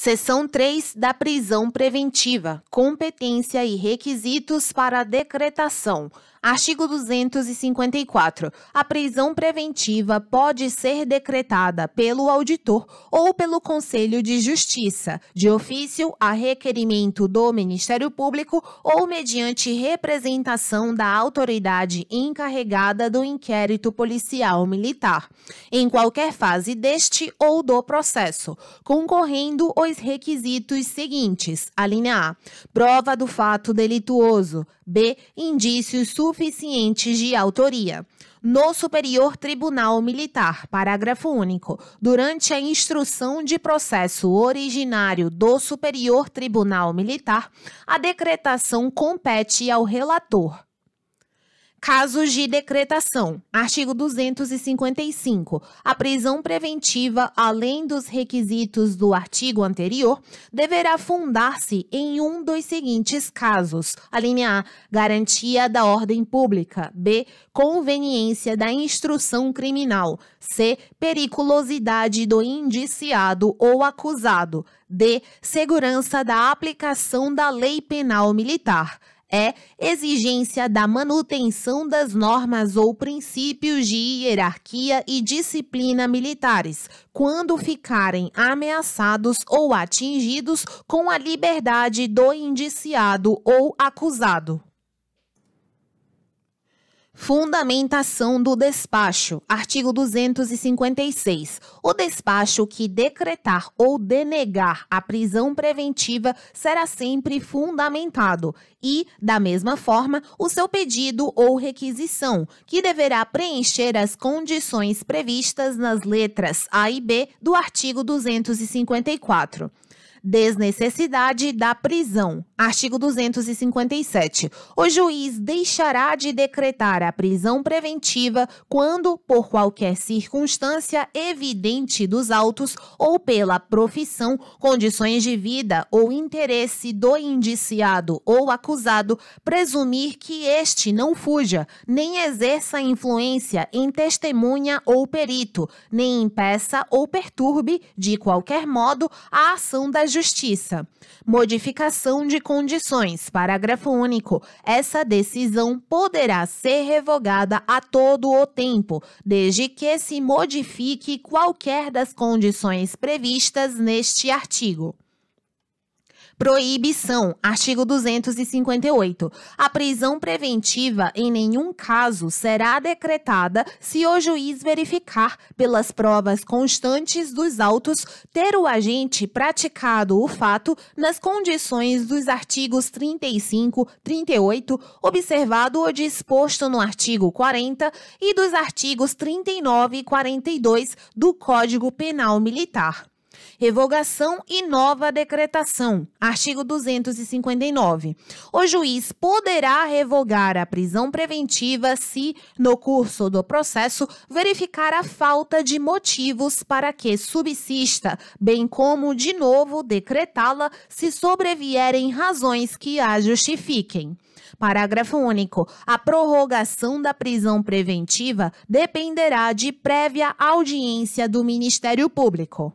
Seção 3 da prisão preventiva, competência e requisitos para decretação. Artigo 254. A prisão preventiva pode ser decretada pelo auditor ou pelo Conselho de Justiça, de ofício a requerimento do Ministério Público ou mediante representação da autoridade encarregada do inquérito policial militar, em qualquer fase deste ou do processo, concorrendo o dois requisitos seguintes: a linha A, prova do fato delituoso, b, indícios suficientes de autoria no Superior Tribunal Militar. Parágrafo único. Durante a instrução de processo originário do Superior Tribunal Militar, a decretação compete ao relator. Casos de decretação. Artigo 255. A prisão preventiva, além dos requisitos do artigo anterior, deverá fundar-se em um dos seguintes casos: a linha A, garantia da ordem pública; B, conveniência da instrução criminal; C, periculosidade do indiciado ou acusado; D, segurança da aplicação da lei penal militar é exigência da manutenção das normas ou princípios de hierarquia e disciplina militares, quando ficarem ameaçados ou atingidos com a liberdade do indiciado ou acusado. Fundamentação do despacho. Artigo 256. O despacho que decretar ou denegar a prisão preventiva será sempre fundamentado e, da mesma forma, o seu pedido ou requisição, que deverá preencher as condições previstas nas letras A e B do artigo 254. Desnecessidade da prisão. Artigo 257. O juiz deixará de decretar a prisão preventiva quando, por qualquer circunstância evidente dos autos ou pela profissão, condições de vida ou interesse do indiciado ou acusado, presumir que este não fuja, nem exerça influência em testemunha ou perito, nem impeça ou perturbe, de qualquer modo, a ação da justiça Justiça. Modificação de condições. Parágrafo único. Essa decisão poderá ser revogada a todo o tempo, desde que se modifique qualquer das condições previstas neste artigo. Proibição, artigo 258. A prisão preventiva em nenhum caso será decretada se o juiz verificar, pelas provas constantes dos autos, ter o agente praticado o fato nas condições dos artigos 35, 38, observado o disposto no artigo 40 e dos artigos 39 e 42 do Código Penal Militar revogação e nova decretação. Artigo 259. O juiz poderá revogar a prisão preventiva se, no curso do processo, verificar a falta de motivos para que subsista, bem como, de novo, decretá-la se sobrevierem razões que a justifiquem. Parágrafo único. A prorrogação da prisão preventiva dependerá de prévia audiência do Ministério Público.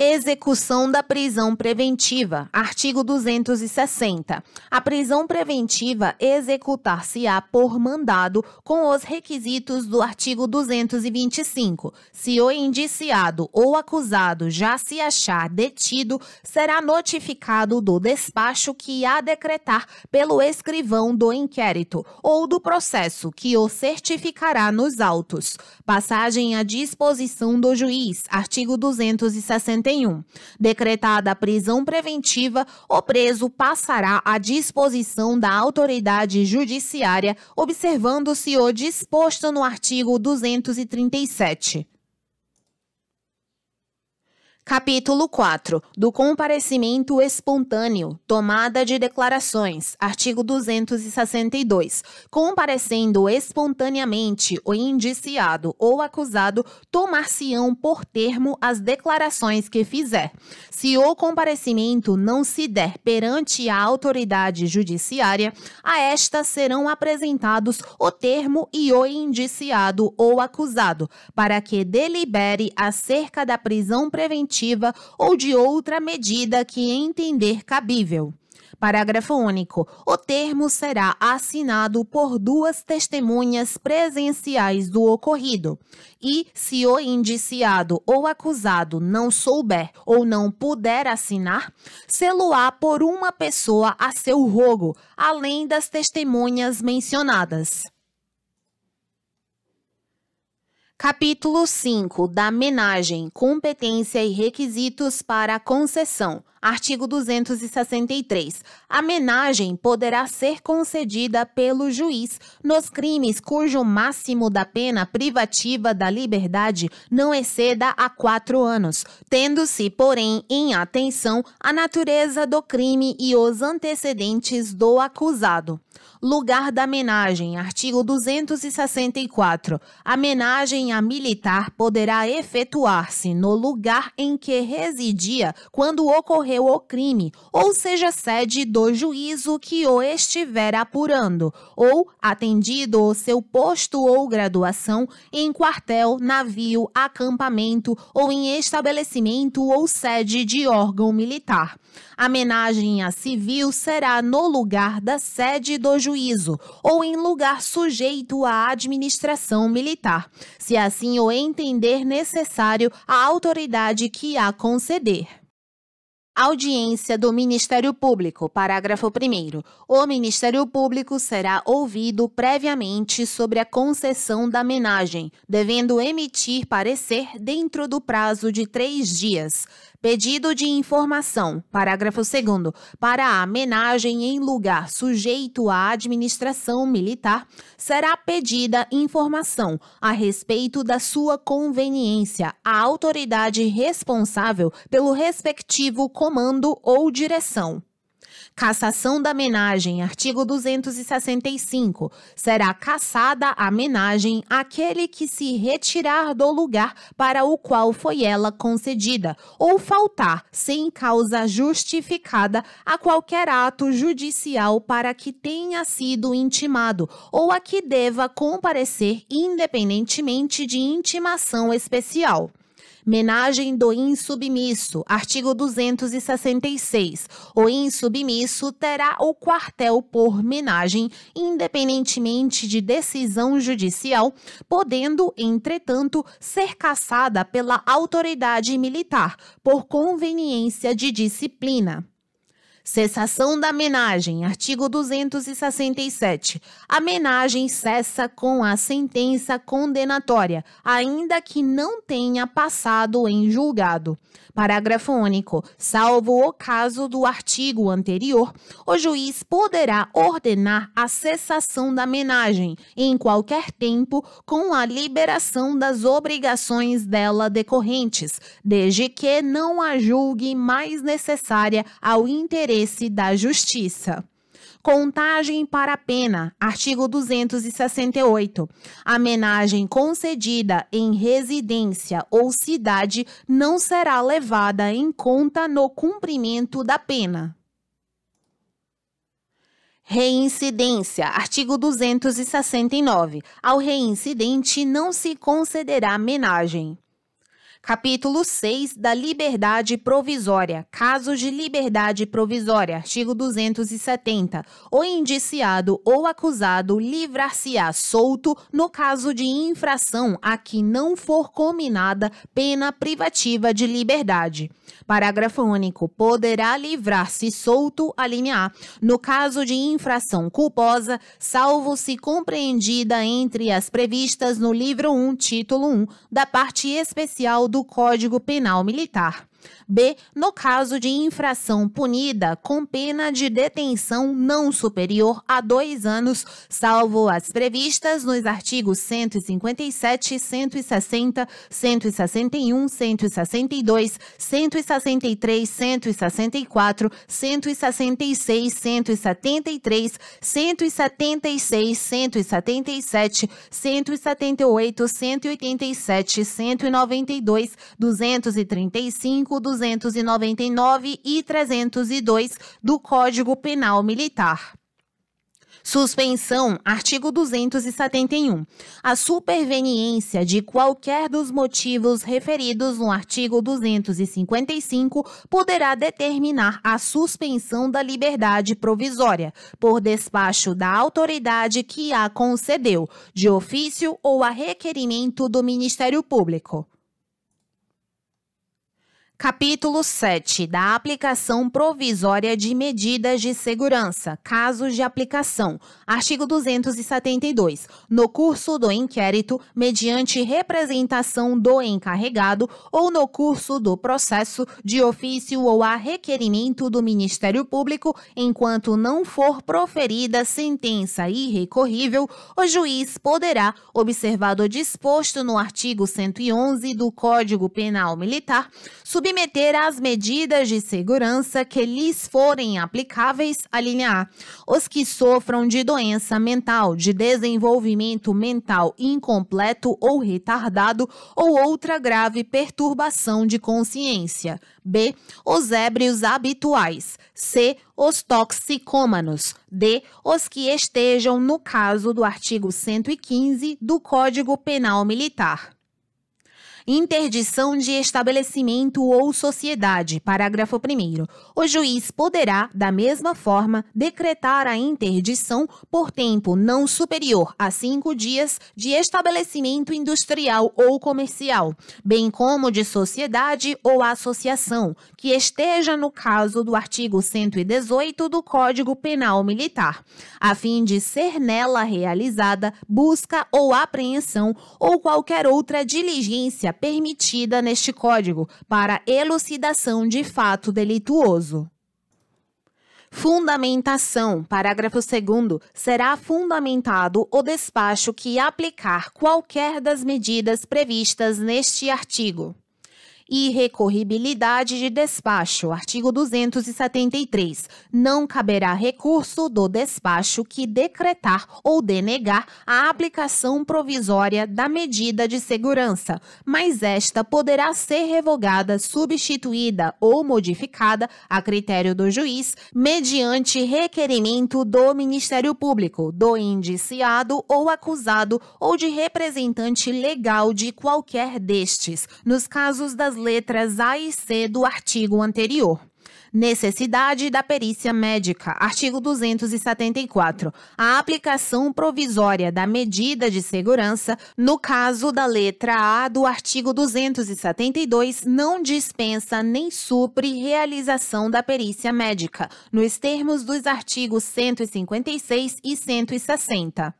Execução da prisão preventiva. Artigo 260. A prisão preventiva executar-se-á por mandado com os requisitos do artigo 225. Se o indiciado ou acusado já se achar detido, será notificado do despacho que há decretar pelo escrivão do inquérito ou do processo que o certificará nos autos. Passagem à disposição do juiz. Artigo 260. 1991. Decretada a prisão preventiva, o preso passará à disposição da autoridade judiciária, observando-se o disposto no artigo 237. Capítulo 4 do comparecimento espontâneo, tomada de declarações, artigo 262. Comparecendo espontaneamente o indiciado ou acusado, tomar-se-ão por termo as declarações que fizer. Se o comparecimento não se der perante a autoridade judiciária, a esta serão apresentados o termo e o indiciado ou acusado, para que delibere acerca da prisão preventiva administrativa ou de outra medida que entender cabível. Parágrafo único. O termo será assinado por duas testemunhas presenciais do ocorrido. E, se o indiciado ou acusado não souber ou não puder assinar, selo-á por uma pessoa a seu rogo, além das testemunhas mencionadas. Capítulo 5 da Menagem: Competência e requisitos para a concessão. Artigo 263. A menagem poderá ser concedida pelo juiz nos crimes cujo máximo da pena privativa da liberdade não exceda a quatro anos, tendo-se, porém, em atenção a natureza do crime e os antecedentes do acusado. Lugar da homenagem, artigo 264. A homenagem a militar poderá efetuar-se no lugar em que residia quando ocorreu o crime, ou seja, sede do juízo que o estiver apurando, ou atendido o seu posto ou graduação em quartel, navio, acampamento ou em estabelecimento ou sede de órgão militar. A homenagem a civil será no lugar da sede do juízo ou em lugar sujeito à administração militar, se assim o entender necessário a autoridade que a conceder. Audiência do Ministério Público, parágrafo 1. O Ministério Público será ouvido previamente sobre a concessão da menagem, devendo emitir parecer dentro do prazo de três dias. Pedido de informação, parágrafo 2 para a homenagem em lugar sujeito à administração militar, será pedida informação a respeito da sua conveniência à autoridade responsável pelo respectivo comando ou direção. Cassação da menagem, artigo 265. Será cassada a menagem aquele que se retirar do lugar para o qual foi ela concedida, ou faltar, sem causa justificada, a qualquer ato judicial para que tenha sido intimado, ou a que deva comparecer independentemente de intimação especial. Menagem do insubmisso, artigo 266. O insubmisso terá o quartel por menagem, independentemente de decisão judicial, podendo, entretanto, ser caçada pela autoridade militar, por conveniência de disciplina. Cessação da menagem, artigo 267. A menagem cessa com a sentença condenatória, ainda que não tenha passado em julgado. Parágrafo único. Salvo o caso do artigo anterior, o juiz poderá ordenar a cessação da menagem em qualquer tempo com a liberação das obrigações dela decorrentes, desde que não a julgue mais necessária ao interesse interesse da Justiça. Contagem para pena, artigo 268. Amenagem concedida em residência ou cidade não será levada em conta no cumprimento da pena. Reincidência. Artigo 269. Ao reincidente não se concederá menagem. Capítulo 6 da Liberdade Provisória. Casos de liberdade provisória. Artigo 270. O indiciado ou acusado livrar-se-á solto no caso de infração a que não for combinada pena privativa de liberdade. Parágrafo único. Poderá livrar-se solto, a linha A, no caso de infração culposa, salvo se compreendida entre as previstas no livro 1, título 1, da parte especial do do Código Penal Militar. B. No caso de infração punida com pena de detenção não superior a dois anos, salvo as previstas nos artigos 157, 160, 161, 162, 163, 164, 166, 173, 176, 177, 178, 187, 192, 235. 299 e 302 do Código Penal Militar. Suspensão, artigo 271. A superveniência de qualquer dos motivos referidos no artigo 255 poderá determinar a suspensão da liberdade provisória, por despacho da autoridade que a concedeu, de ofício ou a requerimento do Ministério Público. Capítulo 7 da aplicação provisória de medidas de segurança, casos de aplicação. Artigo 272. No curso do inquérito, mediante representação do encarregado ou no curso do processo de ofício ou a requerimento do Ministério Público, enquanto não for proferida sentença irrecorrível, o juiz poderá, observado o disposto no artigo 111 do Código Penal Militar, submeter submeter às medidas de segurança que lhes forem aplicáveis, a linha A, os que sofram de doença mental, de desenvolvimento mental incompleto ou retardado ou outra grave perturbação de consciência, B, os ébrios habituais, C, os toxicômanos, D, os que estejam no caso do artigo 115 do Código Penal Militar. Interdição de estabelecimento ou sociedade. Parágrafo 1. O juiz poderá, da mesma forma, decretar a interdição por tempo não superior a cinco dias de estabelecimento industrial ou comercial, bem como de sociedade ou associação, que esteja no caso do artigo 118 do Código Penal Militar, a fim de ser nela realizada busca ou apreensão ou qualquer outra diligência permitida neste Código para elucidação de fato delituoso. Fundamentação, parágrafo 2 será fundamentado o despacho que aplicar qualquer das medidas previstas neste artigo. Irrecorribilidade de despacho, artigo 273. Não caberá recurso do despacho que decretar ou denegar a aplicação provisória da medida de segurança, mas esta poderá ser revogada, substituída ou modificada a critério do juiz, mediante requerimento do Ministério Público, do indiciado ou acusado ou de representante legal de qualquer destes, nos casos das letras A e C do artigo anterior. Necessidade da perícia médica. Artigo 274. A aplicação provisória da medida de segurança, no caso da letra A do artigo 272, não dispensa nem supre realização da perícia médica, nos termos dos artigos 156 e 160.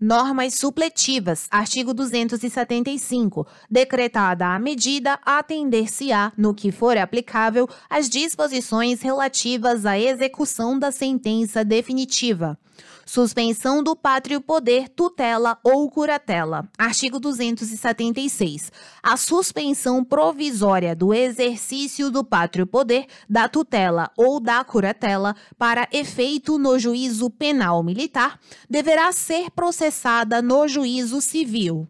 Normas supletivas, artigo 275. Decretada a medida, atender-se-á, no que for aplicável, as disposições relativas à execução da sentença definitiva. Suspensão do pátrio poder, tutela ou curatela. Artigo 276. A suspensão provisória do exercício do pátrio poder, da tutela ou da curatela para efeito no juízo penal militar deverá ser processada no juízo civil.